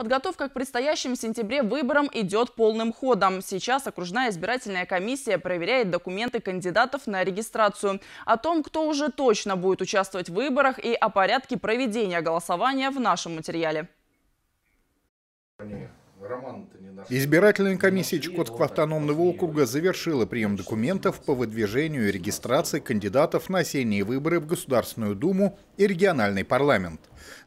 Подготовка к предстоящим в сентябре выборам идет полным ходом. Сейчас окружная избирательная комиссия проверяет документы кандидатов на регистрацию. О том, кто уже точно будет участвовать в выборах и о порядке проведения голосования в нашем материале. Избирательная комиссия Чукотского автономного округа завершила прием документов по выдвижению и регистрации кандидатов на осенние выборы в Государственную Думу и региональный парламент.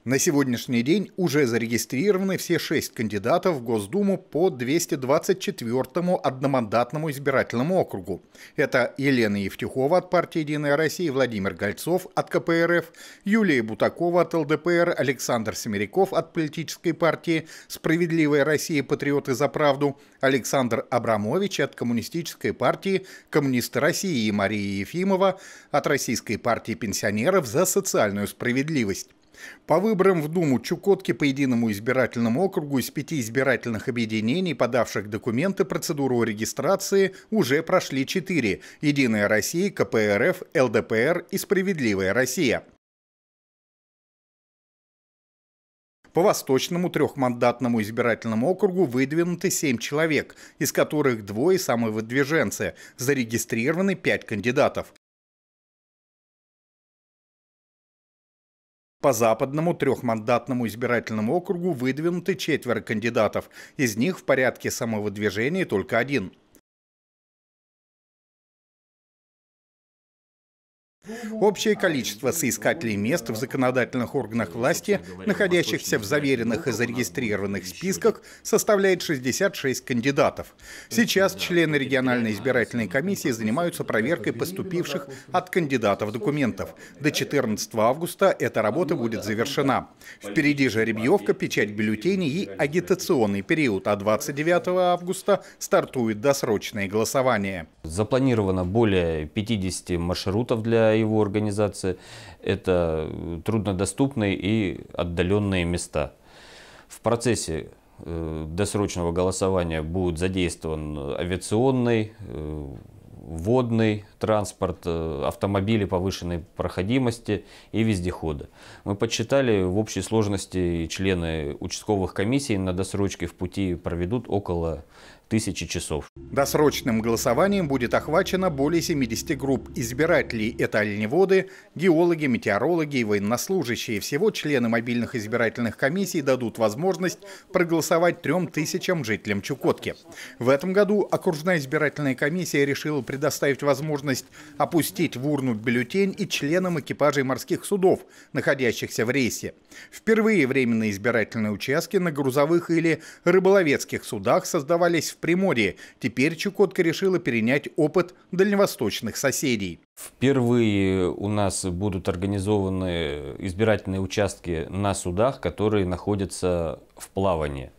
На сегодняшний день уже зарегистрированы все шесть кандидатов в Госдуму по 224-му одномандатному избирательному округу. Это Елена Евтюхова от партии «Единая Россия», Владимир Гольцов от КПРФ, Юлия Бутакова от ЛДПР, Александр Семеряков от политической партии «Справедливая Россия. Патриоты за правду», Александр Абрамович от коммунистической партии «Коммунисты России» и Мария Ефимова от Российской партии пенсионеров за социальную справедливость. По выборам в Думу Чукотки по единому избирательному округу из пяти избирательных объединений, подавших документы, процедуру регистрации уже прошли четыре – «Единая Россия», КПРФ, ЛДПР и «Справедливая Россия». По Восточному трехмандатному избирательному округу выдвинуты семь человек, из которых двое самовыдвиженцы. Зарегистрированы пять кандидатов. По западному трехмандатному избирательному округу выдвинуты четверо кандидатов, из них в порядке самовыдвижения только один – Общее количество соискателей мест в законодательных органах власти, находящихся в заверенных и зарегистрированных списках, составляет 66 кандидатов. Сейчас члены региональной избирательной комиссии занимаются проверкой поступивших от кандидатов документов. До 14 августа эта работа будет завершена. Впереди жеребьевка, печать бюллетеней и агитационный период, а 29 августа стартует досрочное голосование. Запланировано более 50 маршрутов для его организации, это э, труднодоступные и отдаленные места. В процессе э, досрочного голосования будет задействован э, авиационный, водный транспорт, э, автомобили повышенной проходимости и вездеходы. Мы подсчитали в общей сложности члены участковых комиссий на досрочке в пути проведут около тысячи часов. Досрочным голосованием будет охвачено более 70 групп избирателей. Это оленеводы, геологи, метеорологи и военнослужащие. Всего члены мобильных избирательных комиссий дадут возможность проголосовать трем тысячам жителям Чукотки. В этом году окружная избирательная комиссия решила предоставить возможность опустить в урну бюллетень и членам экипажей морских судов, находящихся в рейсе. Впервые временные избирательные участки на грузовых или рыболовецких судах создавались в Приморье. Теперь Чукотка решила перенять опыт дальневосточных соседей. Впервые у нас будут организованы избирательные участки на судах, которые находятся в плавании.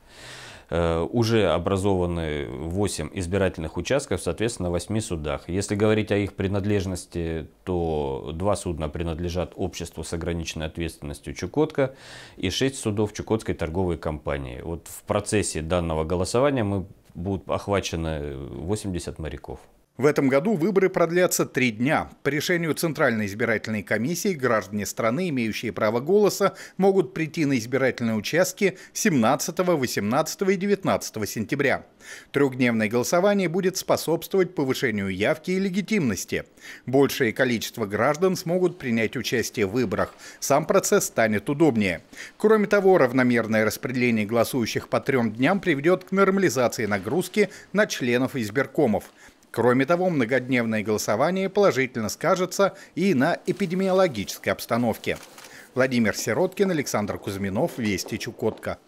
Э, уже образованы 8 избирательных участков, соответственно, 8 судах. Если говорить о их принадлежности, то два судна принадлежат обществу с ограниченной ответственностью Чукотка и 6 судов Чукотской торговой компании. Вот в процессе данного голосования мы будут охвачены 80 моряков. В этом году выборы продлятся три дня. По решению Центральной избирательной комиссии граждане страны, имеющие право голоса, могут прийти на избирательные участки 17, 18 и 19 сентября. Трехдневное голосование будет способствовать повышению явки и легитимности. Большее количество граждан смогут принять участие в выборах. Сам процесс станет удобнее. Кроме того, равномерное распределение голосующих по трем дням приведет к нормализации нагрузки на членов избиркомов. Кроме того, многодневное голосование положительно скажется и на эпидемиологической обстановке. Владимир Сироткин, Александр Кузьминов, Вести Чукотка.